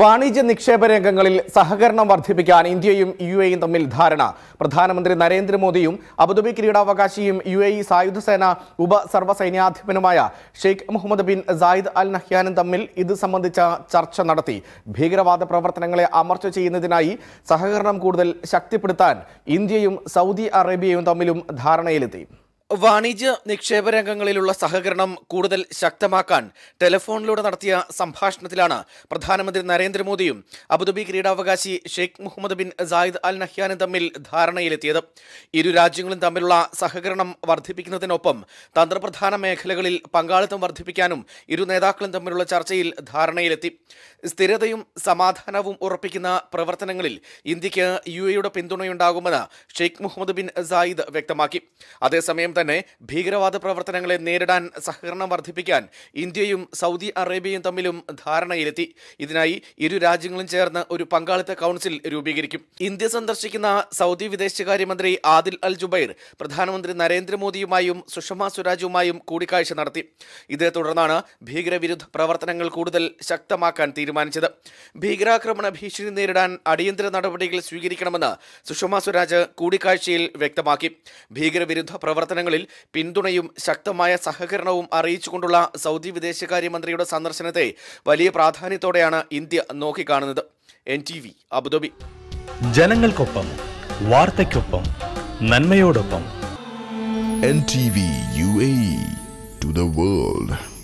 വാണിജ്യ നിക്ഷേപ രംഗങ്ങളിൽ സഹകരണം വർദ്ധിപ്പിക്കാൻ ഇന്ത്യയും യു എയും തമ്മിൽ ധാരണ പ്രധാനമന്ത്രി നരേന്ദ്രമോദിയും അബുദാബി കിരീടാവകാശിയും യു എ ഇ സായുധ സേന ഉപസർവ്വസൈന്യാധിപനുമായ Sheikh Mohammed bin Zayed Al നഹ്യാനും തമ്മിൽ ഇത് സംബന്ധിച്ച ചർച്ച നടത്തി ഭീകരവാദ പ്രവർത്തനങ്ങളെ അമർച്ച ചെയ്യുന്നതിനായി സഹകരണം കൂടുതൽ ശക്തിപ്പെടുത്താൻ ഇന്ത്യയും സൗദി അറേബ്യയും തമ്മിലും ധാരണയിലെത്തി വാണിജ്യ നിക്ഷേപ രംഗങ്ങളിലുള്ള സഹകരണം കൂടുതൽ ശക്തമാക്കാൻ ടെലിഫോണിലൂടെ നടത്തിയ സംഭാഷണത്തിലാണ് പ്രധാനമന്ത്രി നരേന്ദ്രമോദിയും അബുദാബി ക്രീഡാവകാശി Sheikh Mohammed bin Zayed Al നഹ്യാനും തമ്മിൽ ധാരണയിലെത്തിയത് ഇരു രാജ്യങ്ങളും തമ്മിലുള്ള സഹകരണം വർദ്ധിപ്പിക്കുന്നതിനൊപ്പം തന്ത്രപ്രധാന മേഖലകളിൽ പങ്കാളിത്തം വർദ്ധിപ്പിക്കാനും ഇരു നേതാക്കളും തമ്മിലുള്ള ചർച്ചയിൽ ധാരണയിലെത്തി സ്ഥിരതയും സമാധാനവും ഉറപ്പിക്കുന്ന പ്രവർത്തനങ്ങളിൽ ഇന്ത്യക്ക് യു എയുടെ പിന്തുണയുണ്ടാകുമെന്ന് ഷെയ്ഖ് മുഹമ്മദ് ബിൻ സായിദ് വ്യക്തമാക്കി അതേസമയം തന്നെ ഭീകരവാദ പ്രവർത്തനങ്ങളെ നേരിടാൻ സഹകരണം വർദ്ധിപ്പിക്കാൻ ഇന്ത്യയും സൗദി അറേബ്യയും തമ്മിലും ധാരണയിലെത്തി ഇതിനായി ഇരു രാജ്യങ്ങളും ചേർന്ന് ഒരു പങ്കാളിത്ത കൗൺസിൽ രൂപീകരിക്കും ഇന്ത്യ സന്ദർശിക്കുന്ന സൗദി വിദേശകാര്യമന്ത്രി ആദിൽ അൽ ജുബൈർ പ്രധാനമന്ത്രി നരേന്ദ്രമോദിയുമായും സുഷമ സ്വരാജുമായും കൂടിക്കാഴ്ച നടത്തി ഇതേ തുടർന്നാണ് ഭീകരവിരുദ്ധ പ്രവർത്തനങ്ങൾ കൂടുതൽ ശക്തമാക്കാൻ തീരുമാനിച്ചത് ഭീകരാക്രമണ ഭീഷണി നേരിടാൻ അടിയന്തര നടപടികൾ സ്വീകരിക്കണമെന്ന് സുഷമ സ്വരാജ് കൂടിക്കാഴ്ചയിൽ വ്യക്തമാക്കി ഭീകരവിരുദ്ധ പ്രവർത്തനങ്ങൾ വിഷയങ്ങളിൽ പിന്തുണയും ശക്തമായ സഹകരണവും അറിയിച്ചുകൊണ്ടുള്ള സൗദി വിദേശകാര്യമന്ത്രിയുടെ സന്ദർശനത്തെ വലിയ പ്രാധാന്യത്തോടെയാണ് ഇന്ത്യ നോക്കിക്കാണുന്നത് എൻ ടി വി അബുദാബി ജനങ്ങൾക്കൊപ്പം വാർത്തയ്ക്കൊപ്പം നന്മയോടൊപ്പം N T V U A to the world